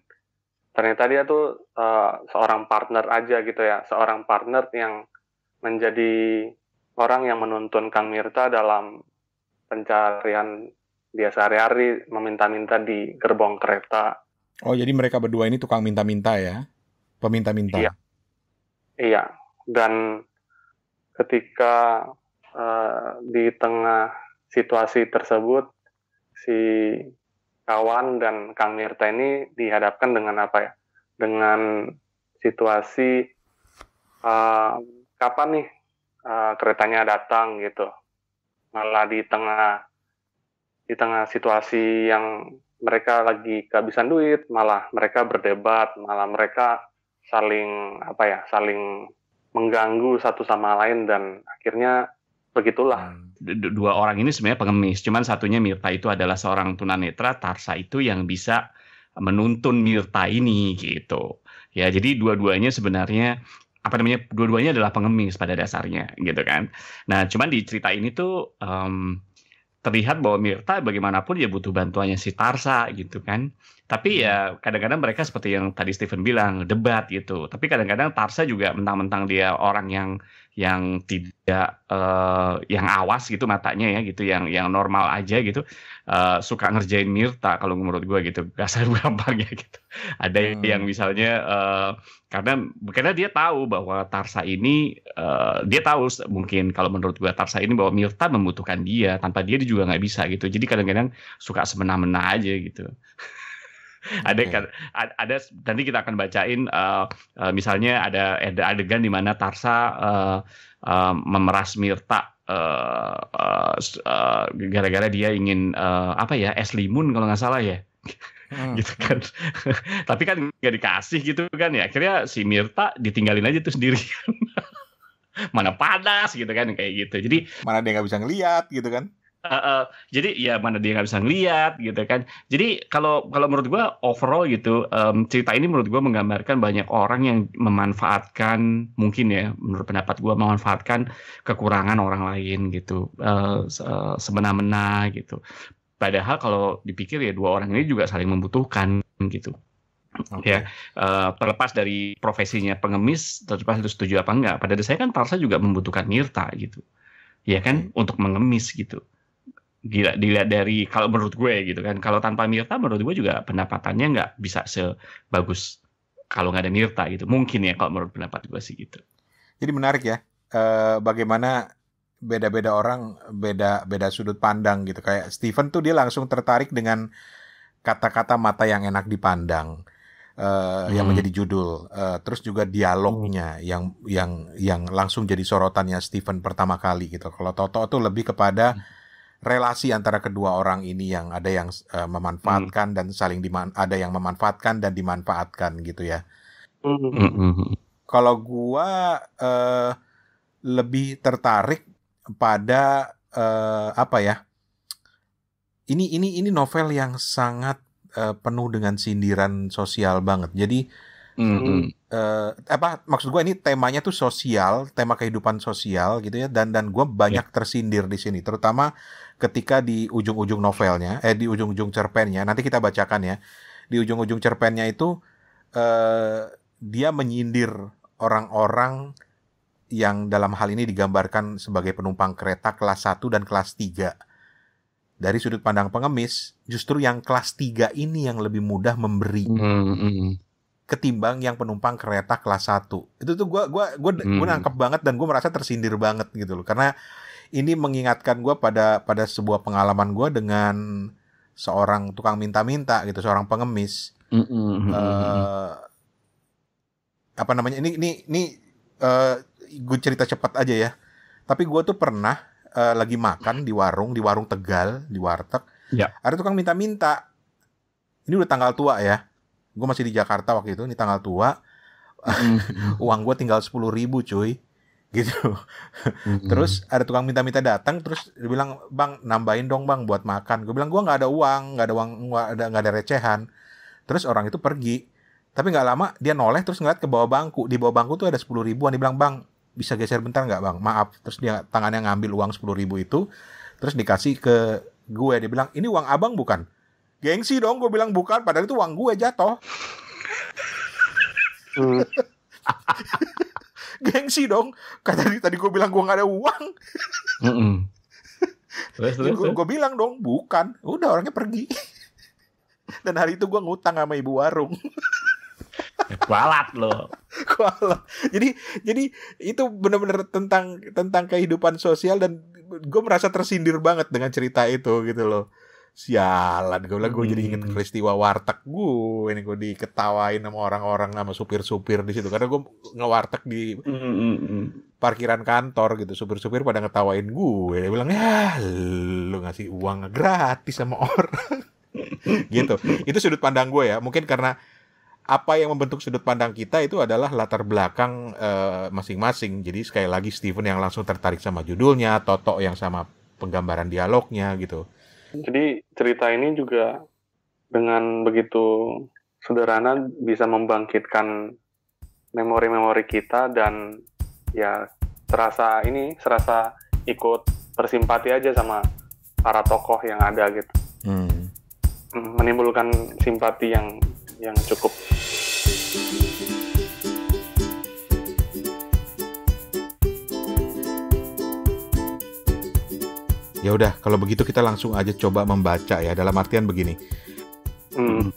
ternyata dia tuh uh, seorang partner aja gitu ya, seorang partner yang menjadi orang yang menuntun Kang Mirta dalam pencarian dia sehari-hari meminta-minta di gerbong kereta. Oh, jadi mereka berdua ini tukang minta-minta ya? Peminta-minta. Iya. Iya. Dan ketika uh, di tengah situasi tersebut, si kawan dan Kang Mirta ini dihadapkan dengan apa ya? Dengan situasi uh, kapan nih uh, keretanya datang gitu. Malah di tengah di tengah situasi yang mereka lagi kehabisan duit, malah mereka berdebat, malah mereka saling apa ya, saling mengganggu satu sama lain dan akhirnya begitulah. Hmm. Dua orang ini sebenarnya pengemis, cuman satunya Mirta itu adalah seorang tunanetra, Tarsa itu yang bisa menuntun Mirta ini gitu. Ya, jadi dua-duanya sebenarnya apa namanya dua-duanya adalah pengemis pada dasarnya gitu kan. Nah, cuman di cerita ini tuh um, terlihat bahwa Mirta bagaimanapun ya butuh bantuannya si Tarsa gitu kan tapi ya hmm. kadang-kadang mereka seperti yang tadi Stephen bilang debat gitu. Tapi kadang-kadang Tarsa juga mentang-mentang dia orang yang yang tidak uh, yang awas gitu matanya ya gitu, yang yang normal aja gitu. Uh, suka ngerjain Mirta kalau menurut gue gitu kasar gampang ya gitu. Ada hmm. yang misalnya uh, karena karena dia tahu bahwa Tarsa ini uh, dia tahu mungkin kalau menurut gue Tarsa ini bahwa Mirta membutuhkan dia tanpa dia dia juga nggak bisa gitu. Jadi kadang-kadang suka semena-mena aja gitu. ada okay. ada nanti kita akan bacain uh, uh, misalnya ada adegan di mana Tarsa uh, uh, memeras Mirta gara-gara uh, uh, uh, dia ingin uh, apa ya es limun kalau nggak salah ya hmm. gitu kan tapi kan nggak dikasih gitu kan ya akhirnya si Mirta ditinggalin aja tuh sendirian mana panas gitu kan kayak gitu jadi mana dia nggak bisa ngeliat gitu kan uh, uh, jadi ya mana dia nggak bisa ngeliat gitu kan jadi kalau kalau menurut gue overall gitu um, cerita ini menurut gue menggambarkan banyak orang yang memanfaatkan mungkin ya menurut pendapat gue memanfaatkan kekurangan orang lain gitu uh, uh semena-mena gitu padahal kalau dipikir ya dua orang ini juga saling membutuhkan gitu okay. ya uh, terlepas dari profesinya pengemis terlepas itu setuju apa enggak pada dasarnya kan Tarsa juga membutuhkan Mirta gitu ya kan untuk mengemis gitu gila dilihat dari kalau menurut gue gitu kan kalau tanpa Mirta menurut gue juga pendapatannya nggak bisa sebagus kalau nggak ada Mirta gitu mungkin ya kalau menurut pendapat gue sih gitu jadi menarik ya eh, bagaimana beda-beda orang beda beda sudut pandang gitu kayak Steven tuh dia langsung tertarik dengan kata-kata mata yang enak dipandang Uh, hmm. yang menjadi judul, uh, terus juga dialognya hmm. yang yang yang langsung jadi sorotannya Stephen pertama kali gitu. Kalau Toto tuh lebih kepada hmm relasi antara kedua orang ini yang ada yang uh, memanfaatkan mm. dan saling diman ada yang memanfaatkan dan dimanfaatkan gitu ya. Hmm. hmm. Kalau gua uh, lebih tertarik pada uh, apa ya? Ini ini ini novel yang sangat uh, penuh dengan sindiran sosial banget. Jadi mm -hmm. uh, apa maksud gue ini temanya tuh sosial, tema kehidupan sosial gitu ya. Dan dan gue ya. banyak yeah. tersindir di sini, terutama ketika di ujung-ujung novelnya, eh di ujung-ujung cerpennya, nanti kita bacakan ya. Di ujung-ujung cerpennya itu eh, dia menyindir orang-orang yang dalam hal ini digambarkan sebagai penumpang kereta kelas 1 dan kelas 3. Dari sudut pandang pengemis, justru yang kelas 3 ini yang lebih mudah memberi. Mm-hmm. Ketimbang yang penumpang kereta kelas 1. Itu tuh gue gua, gua, gua, mm. gua hmm. nangkep banget dan gue merasa tersindir banget gitu loh. Karena ini mengingatkan gue pada pada sebuah pengalaman gue dengan seorang tukang minta-minta gitu, seorang pengemis. Mm -hmm. uh, apa namanya? Ini ini ini uh, eh, gue cerita cepat aja ya. Tapi gue tuh pernah uh, lagi makan di warung, di warung Tegal, di warteg. Ya. Ada tukang minta-minta. Ini udah tanggal tua ya. Gue masih di Jakarta waktu itu, ini tanggal tua. Mm -hmm. Uang gue tinggal sepuluh ribu cuy gitu. Mm-hmm. Terus ada tukang minta-minta datang, terus dia bilang bang nambahin dong bang buat makan. Gue bilang gue nggak ada uang, nggak ada uang, nggak ada ada recehan. Terus orang itu pergi. Tapi nggak lama dia noleh terus ngeliat ke bawah bangku. Di bawah bangku tuh ada sepuluh ribuan. Dia bilang bang bisa geser bentar nggak bang? Maaf. Terus dia tangannya ngambil uang sepuluh ribu itu. Terus dikasih ke gue. Dia bilang ini uang abang bukan? Gengsi dong gue bilang bukan. Padahal itu uang gue jatuh. Hmm. gengsi dong. Kata tadi, tadi gue bilang gue gak ada uang. Mm -mm. gue, gue bilang dong, bukan. Udah orangnya pergi. Dan hari itu gue ngutang sama ibu warung. Ya, kualat loh. Kualat. Jadi jadi itu benar-benar tentang tentang kehidupan sosial dan gue merasa tersindir banget dengan cerita itu gitu loh sialan gue bilang gue hmm. jadi inget peristiwa warteg gue ini gue diketawain sama orang-orang sama supir-supir di situ karena gue ngewarteg di parkiran kantor gitu supir-supir pada ngetawain gue dia bilang ya lu ngasih uang gratis sama orang gitu itu sudut pandang gue ya mungkin karena apa yang membentuk sudut pandang kita itu adalah latar belakang eh, masing-masing. Uh, Jadi sekali lagi Steven yang langsung tertarik sama judulnya, Toto yang sama penggambaran dialognya gitu. Hmm. Jadi cerita ini juga dengan begitu sederhana bisa membangkitkan memori-memori kita dan ya terasa ini serasa ikut bersimpati aja sama para tokoh yang ada gitu. Hmm. hmm menimbulkan simpati yang yang cukup Ya udah, kalau begitu kita langsung aja coba membaca ya. Dalam artian begini, mm.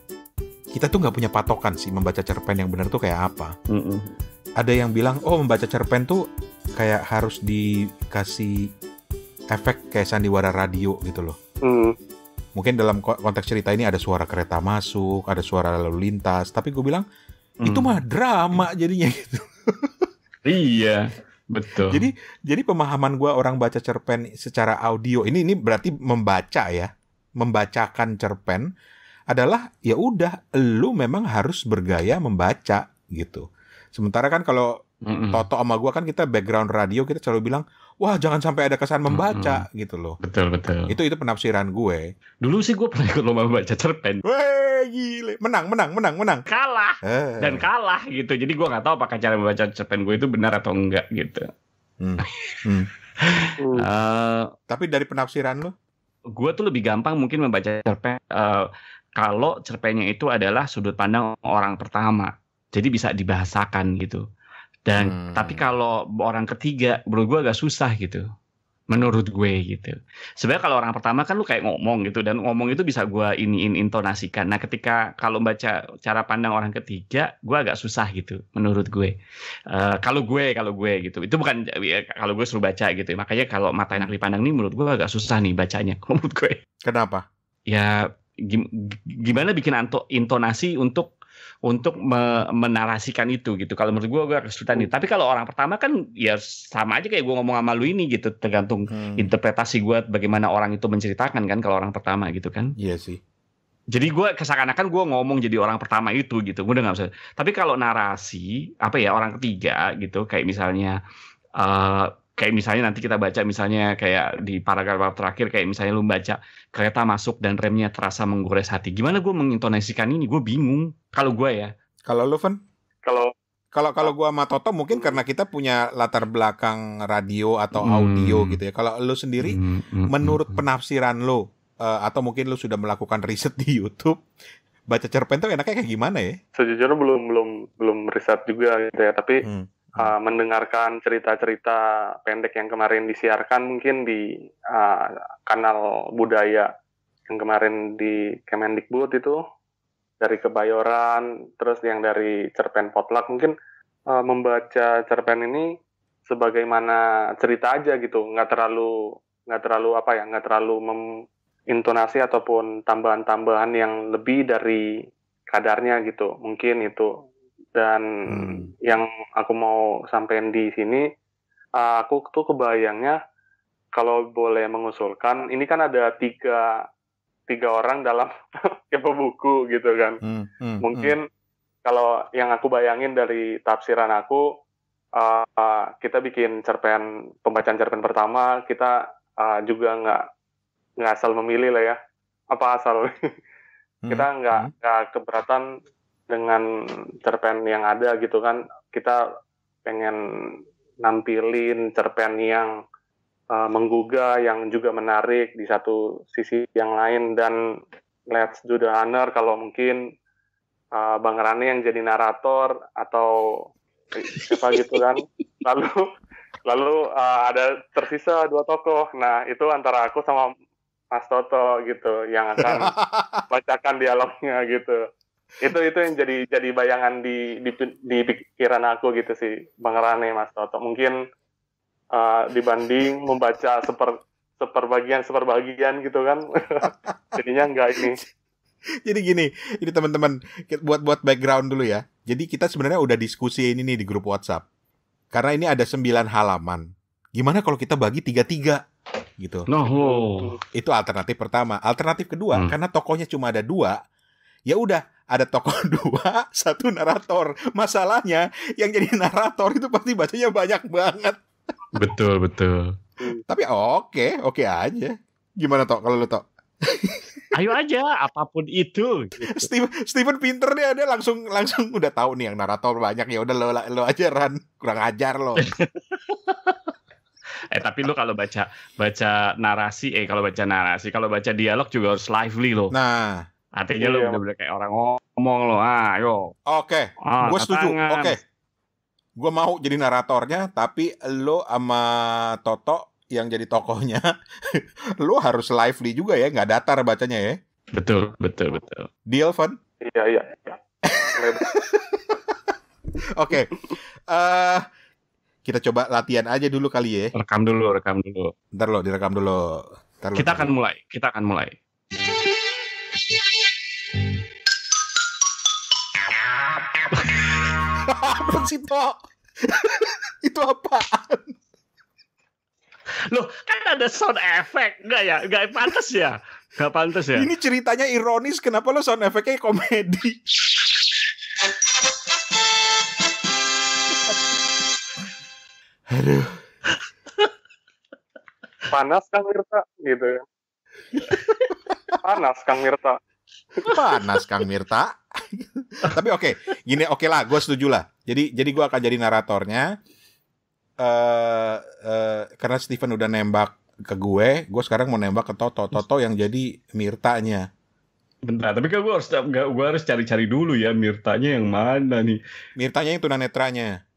kita tuh nggak punya patokan sih membaca cerpen yang benar tuh kayak apa. Mm -mm. Ada yang bilang, oh membaca cerpen tuh kayak harus dikasih efek kayak sandiwara radio gitu loh. Mm. Mungkin dalam konteks cerita ini ada suara kereta masuk, ada suara lalu lintas. Tapi gue bilang, itu hmm. mah drama jadinya gitu. Iya. Betul. Jadi jadi pemahaman gue orang baca cerpen secara audio ini ini berarti membaca ya, membacakan cerpen adalah ya udah lu memang harus bergaya membaca gitu. Sementara kan kalau Mm-mm. Toto sama gue kan kita background radio kita selalu bilang wah jangan sampai ada kesan membaca Mm-mm. gitu loh. Betul betul. Itu itu penafsiran gue. Dulu sih gue pernah ikut lomba baca cerpen. Weh gile menang menang menang menang. Kalah eh. dan kalah gitu. Jadi gue nggak tahu apakah cara membaca cerpen gue itu benar atau enggak gitu. Hmm. Hmm. uh, Tapi dari penafsiran lo? Gue tuh lebih gampang mungkin membaca cerpen. Uh, kalau cerpennya itu adalah sudut pandang orang pertama jadi bisa dibahasakan gitu dan hmm. tapi kalau orang ketiga menurut gue agak susah gitu menurut gue gitu sebenarnya kalau orang pertama kan lu kayak ngomong gitu dan ngomong itu bisa gue ini-in intonasikan nah ketika kalau baca cara pandang orang ketiga gue agak susah gitu menurut gue uh, kalau gue kalau gue gitu itu bukan ya, kalau gue suruh baca gitu makanya kalau mata enak dipandang nih menurut gue agak susah nih bacanya menurut gue kenapa ya gimana bikin anto intonasi untuk untuk me menarasikan itu gitu. Kalau menurut gue gue kesulitan nih. Hmm. Tapi kalau orang pertama kan ya sama aja kayak gue ngomong sama lu ini gitu. Tergantung hmm. interpretasi gue bagaimana orang itu menceritakan kan kalau orang pertama gitu kan. Iya sih. Jadi gue kesakan kan gue ngomong jadi orang pertama itu gitu. Gue udah nggak bisa. Tapi kalau narasi apa ya orang ketiga gitu kayak misalnya uh, kayak misalnya nanti kita baca misalnya kayak di paragraf terakhir kayak misalnya lu baca kereta masuk dan remnya terasa menggores hati gimana gue mengintonasikan ini gue bingung kalau gue ya kalau lu Fen? kalau kalau kalau gue sama Toto mungkin karena kita punya latar belakang radio atau hmm. audio gitu ya kalau lu sendiri hmm, hmm, hmm menurut penafsiran lu uh, atau mungkin lu sudah melakukan riset di YouTube baca cerpen tuh enaknya kayak gimana ya? Sejujurnya belum belum belum riset juga gitu ya, tapi hmm uh, mendengarkan cerita-cerita pendek yang kemarin disiarkan mungkin di uh, kanal budaya yang kemarin di Kemendikbud itu dari Kebayoran terus yang dari cerpen potluck mungkin uh, membaca cerpen ini sebagaimana cerita aja gitu nggak terlalu nggak terlalu apa ya nggak terlalu intonasi ataupun tambahan-tambahan yang lebih dari kadarnya gitu mungkin itu dan hmm. yang aku mau sampaikan di sini, eh, aku tuh kebayangnya kalau boleh mengusulkan, ini kan ada tiga tiga orang dalam kepo buku gitu kan. Hmm, hmm, hmm. Mungkin hmm. kalau yang aku bayangin dari tafsiran aku, uh, uh, kita bikin cerpen pembacaan cerpen pertama, kita uh, juga nggak nggak asal memilih lah ya, apa asal. kita hmm, nggak hmm. nggak keberatan dengan cerpen yang ada gitu kan kita pengen nampilin cerpen yang uh, menggugah yang juga menarik di satu sisi yang lain dan let's do the honor kalau mungkin uh, Bang Rani yang jadi narator atau siapa gitu kan lalu lalu uh, ada tersisa dua tokoh nah itu antara aku sama Mas Toto gitu yang akan bacakan dialognya gitu itu itu yang jadi jadi bayangan di di, di pikiran aku gitu sih Bang Rane Mas Toto mungkin uh, dibanding membaca seper seperbagian seperbagian gitu kan jadinya enggak ini jadi gini, ini teman-teman buat buat background dulu ya. Jadi kita sebenarnya udah diskusi ini nih di grup WhatsApp. Karena ini ada sembilan halaman. Gimana kalau kita bagi tiga-tiga? gitu. No. Itu alternatif pertama. Alternatif kedua, hmm. karena tokohnya cuma ada dua, ya udah ada tokoh dua, satu narator. Masalahnya yang jadi narator itu pasti bacanya banyak banget. Betul, betul. Tapi oke, okay, oke okay aja. Gimana tok kalau lu tok? Ayo aja, apapun itu. Gitu. Steven, Steven pinter deh, ada langsung langsung udah tahu nih yang narator banyak ya udah lo lo aja Ran. kurang ajar lo. eh tapi lo kalau baca baca narasi eh kalau baca narasi kalau baca dialog juga harus lively lo. Nah, Artinya lo iya. bener-bener kayak orang ngomong lo. Ah, yo. Oke, okay. oh, gue setuju. Oke. Okay. Gue mau jadi naratornya, tapi lo sama Toto yang jadi tokohnya, lo harus lively juga ya, nggak datar bacanya ya. Betul, betul, betul. Deal, Van? Iya, iya. Oke. Okay. Eh, kita coba latihan aja dulu kali ya. Rekam dulu, rekam dulu. Ntar lo, direkam dulu. Ntar lo, kita akan mulai, kita akan mulai. apa sih toh? itu apaan? Loh, kan ada sound effect. Enggak ya? Enggak pantas ya? Enggak pantas ya? Ini ceritanya ironis, kenapa lo sound effectnya komedi? Aduh. Panas kan Mirta gitu ya. Panas Kang Mirta. Panas Kang Mirta. Tapi oke, okay. gini oke okay lah, gue setuju lah. Jadi jadi gue akan jadi naratornya. Uh, uh, karena Steven udah nembak ke gue, gue sekarang mau nembak ke Toto. Toto yang jadi Mirtanya. Bentar, tapi kan gue harus gue harus cari-cari dulu ya Mirtanya yang mana nih? Mirtanya yang tunanetranya.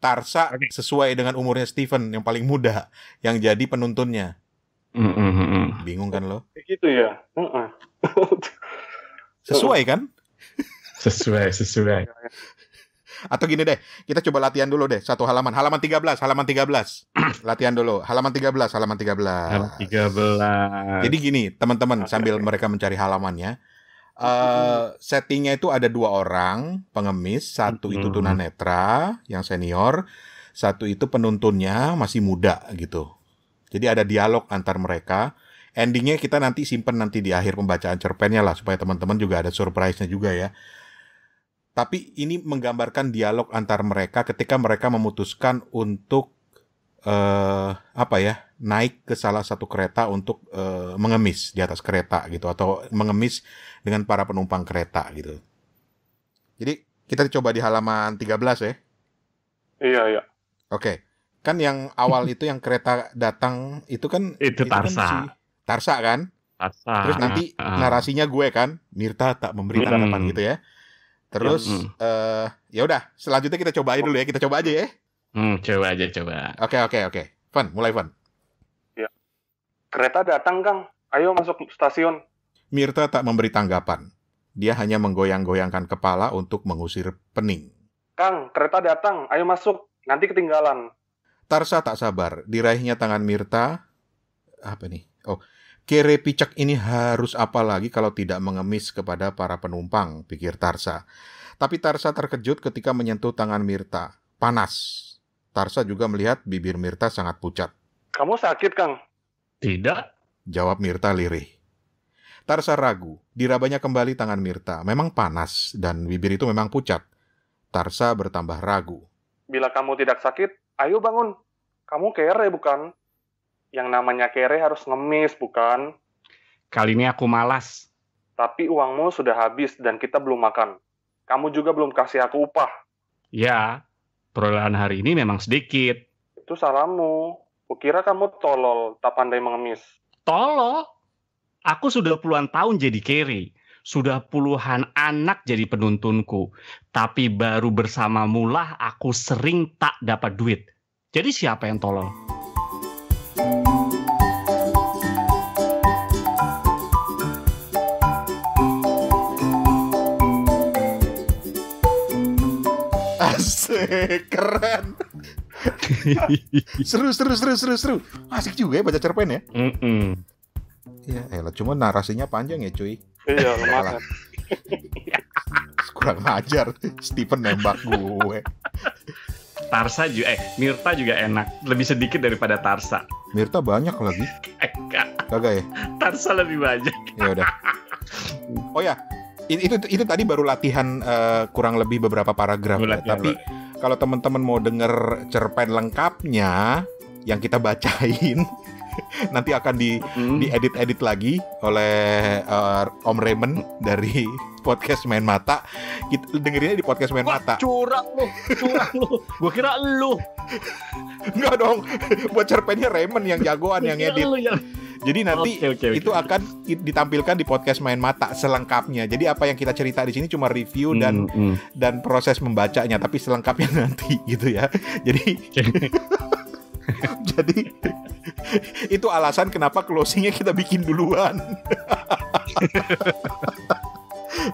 Tarsa okay. sesuai dengan umurnya Steven yang paling muda yang jadi penuntunnya. Bingung kan lo? Gitu ya. sesuai kan? sesuai, sesuai. Atau gini deh, kita coba latihan dulu deh satu halaman. Halaman 13, halaman 13. latihan dulu. Halaman 13, halaman 13. Halaman 13. Jadi gini, teman-teman okay. sambil mereka mencari halamannya, uh, settingnya itu ada dua orang pengemis, satu itu tunanetra yang senior, satu itu penuntunnya masih muda gitu. Jadi ada dialog antar mereka. Endingnya kita nanti simpen nanti di akhir pembacaan cerpennya lah supaya teman-teman juga ada surprise-nya juga ya. Tapi ini menggambarkan dialog antar mereka ketika mereka memutuskan untuk uh, apa ya naik ke salah satu kereta untuk uh, mengemis di atas kereta gitu atau mengemis dengan para penumpang kereta gitu. Jadi kita coba di halaman 13 ya. Iya, iya. Oke. Okay kan yang awal itu yang kereta datang itu kan itu, itu kan Tarsa. Kan si Tarsa kan? Tarsa. Terus nanti uh. narasinya gue kan, Mirta tak memberi hmm. tanggapan hmm. gitu ya. Terus hmm. Eh, ya, hmm. uh, udah, selanjutnya kita coba aja dulu ya, kita coba aja ya. Hmm, coba aja coba. Oke okay, oke okay, oke. Okay. Fun, mulai Fun. Ya. Kereta datang, Kang. Ayo masuk stasiun. Mirta tak memberi tanggapan. Dia hanya menggoyang-goyangkan kepala untuk mengusir pening. Kang, kereta datang. Ayo masuk. Nanti ketinggalan. Tarsa tak sabar, diraihnya tangan Mirta. Apa nih? Oh, kere picak ini harus apa lagi kalau tidak mengemis kepada para penumpang, pikir Tarsa. Tapi Tarsa terkejut ketika menyentuh tangan Mirta. Panas. Tarsa juga melihat bibir Mirta sangat pucat. Kamu sakit, Kang? Tidak. Jawab Mirta lirih. Tarsa ragu. Dirabanya kembali tangan Mirta. Memang panas, dan bibir itu memang pucat. Tarsa bertambah ragu. Bila kamu tidak sakit, ayo bangun kamu kere bukan yang namanya kere harus ngemis bukan kali ini aku malas tapi uangmu sudah habis dan kita belum makan kamu juga belum kasih aku upah ya perolehan hari ini memang sedikit itu salahmu kukira kamu tolol tak pandai mengemis tolol aku sudah puluhan tahun jadi kere sudah puluhan anak jadi penuntunku, tapi baru bersamamulah aku sering tak dapat duit. Jadi siapa yang tolol? Asik, keren. seru, seru, seru, seru, seru. Asik juga ya baca cerpen ya. Mm -mm. Ya, elah. Iya. Cuma narasinya panjang ya, cuy. Iya, lemah Kurang ajar. Stephen nembak gue. Tarsa juga, eh Mirta juga enak. Lebih sedikit daripada Tarsa. Mirta banyak lagi. Eh, Kagak ya? Tarsa lebih banyak. ya udah. Oh ya, itu, itu itu tadi baru latihan uh, kurang lebih beberapa paragraf. Ya. Tapi kalau teman-teman mau denger cerpen lengkapnya yang kita bacain nanti akan di hmm. diedit-edit lagi oleh uh, Om Raymond dari podcast main mata. Kita dengerinnya di podcast main Wah, mata. Curang lu, curang lu. Gua kira lu. nggak dong. Buat cerpennya Raymond yang jagoan yang edit. Jadi nanti okay, okay, itu akan ditampilkan di podcast main mata selengkapnya. Jadi apa yang kita cerita di sini cuma review dan mm, mm. dan proses membacanya, tapi selengkapnya nanti gitu ya. Jadi jadi itu alasan kenapa closingnya kita bikin duluan.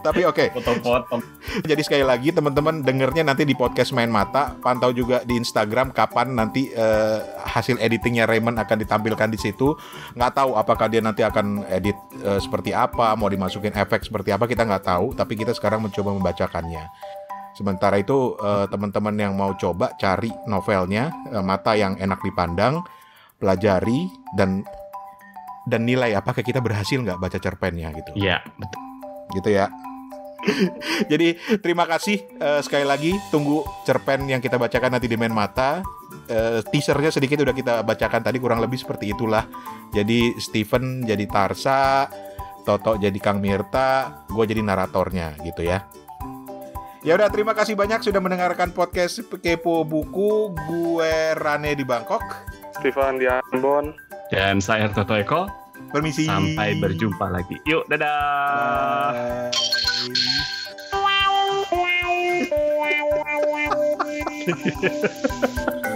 Tapi oke. Okay. Potong-potong. Jadi sekali lagi teman-teman dengernya nanti di podcast Main Mata, pantau juga di Instagram kapan nanti uh, hasil editingnya Raymond akan ditampilkan di situ. Nggak tahu apakah dia nanti akan edit uh, seperti apa, mau dimasukin efek seperti apa kita nggak tahu. Tapi kita sekarang mencoba membacakannya. Sementara itu uh, teman-teman yang mau coba cari novelnya uh, Mata yang enak dipandang pelajari dan dan nilai apakah kita berhasil nggak baca cerpennya gitu. Iya, betul. Gitu ya. Jadi terima kasih uh, sekali lagi tunggu cerpen yang kita bacakan nanti di main mata. Uh, teasernya sedikit udah kita bacakan tadi kurang lebih seperti itulah. Jadi Steven jadi Tarsa, Toto jadi Kang Mirta, gue jadi naratornya gitu ya. Ya udah terima kasih banyak sudah mendengarkan podcast Kepo Buku. Gue Rane di Bangkok. Stefan di Ambon. Dan saya Toto Eko. Permisi. Sampai berjumpa lagi. Yuk, dadah. Bye.